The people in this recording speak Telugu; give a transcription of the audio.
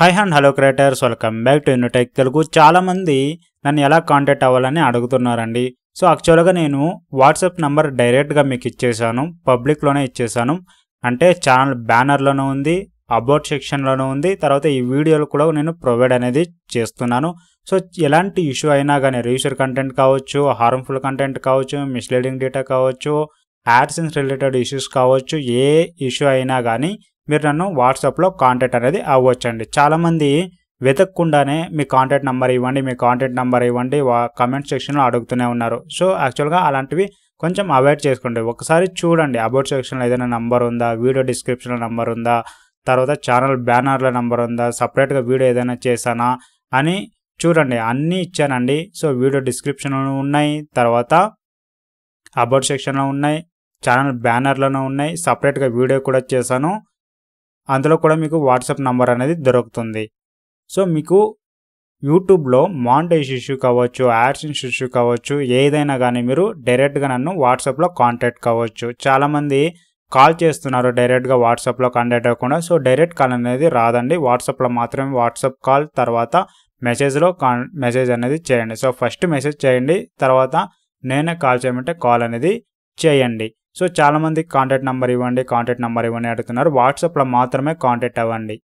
high and hello creators welcome back to ఇన్నుటెక్ తెలుగు చాలామంది నన్ను ఎలా కాంటాక్ట్ అవ్వాలని అడుగుతున్నారండి సో యాక్చువల్గా నేను వాట్సాప్ నెంబర్ డైరెక్ట్గా మీకు ఇచ్చేసాను పబ్లిక్లోనే ఇచ్చేసాను అంటే ఛానల్ బ్యానర్లోనూ ఉంది అబౌట్ సెక్షన్లోనూ ఉంది తర్వాత ఈ వీడియోలు కూడా నేను ప్రొవైడ్ అనేది చేస్తున్నాను సో ఎలాంటి ఇష్యూ అయినా కానీ రిజిస్టర్ కంటెంట్ కావచ్చు హార్మ్ఫుల్ కంటెంట్ కావచ్చు మిస్లీడింగ్ డేటా కావచ్చు యాడ్సెన్స్ రిలేటెడ్ ఇష్యూస్ కావచ్చు ఏ ఇష్యూ అయినా కానీ మీరు నన్ను వాట్సాప్లో కాంటాక్ట్ అనేది అవ్వచ్చండి చాలామంది వెతకకుండానే మీ కాంటాక్ట్ నెంబర్ ఇవ్వండి మీ కాంటాక్ట్ నెంబర్ ఇవ్వండి కమెంట్ సెక్షన్లో అడుగుతూనే ఉన్నారు సో యాక్చువల్గా అలాంటివి కొంచెం అవాయిడ్ చేసుకోండి ఒకసారి చూడండి అబౌట్ సెక్షన్లో ఏదైనా నంబర్ ఉందా వీడియో డిస్క్రిప్షన్లో నంబర్ ఉందా తర్వాత ఛానల్ బ్యానర్ల నంబర్ ఉందా సపరేట్గా వీడియో ఏదైనా చేశానా అని చూడండి అన్నీ ఇచ్చానండి సో వీడియో డిస్క్రిప్షన్లో ఉన్నాయి తర్వాత అబౌట్ సెక్షన్లో ఉన్నాయి ఛానల్ బ్యానర్లను ఉన్నాయి సపరేట్గా వీడియో కూడా చేశాను అందులో కూడా మీకు వాట్సాప్ నంబర్ అనేది దొరుకుతుంది సో మీకు యూట్యూబ్లో మాండేజ్ ఇష్యూ కావచ్చు యాడ్సిన్స్ ఇష్యూ కావచ్చు ఏదైనా కానీ మీరు డైరెక్ట్గా నన్ను వాట్సాప్లో కాంటాక్ట్ కావచ్చు చాలామంది కాల్ చేస్తున్నారు డైరెక్ట్గా వాట్సాప్లో కాంటాక్ట్ అవ్వకుండా సో డైరెక్ట్ కాల్ అనేది రాదండి వాట్సాప్లో మాత్రమే వాట్సాప్ కాల్ తర్వాత మెసేజ్లో కాన్ మెసేజ్ అనేది చేయండి సో ఫస్ట్ మెసేజ్ చేయండి తర్వాత నేనే కాల్ చేయమంటే కాల్ అనేది చేయండి సో చాలామంది కాంటాక్ట్ నెంబర్ ఇవ్వండి కాంటాక్ట్ నెంబర్ ఇవ్వండి అడుగుతున్నారు వాట్సాప్లో మాత్రమే కాంటాక్ట్ అవ్వండి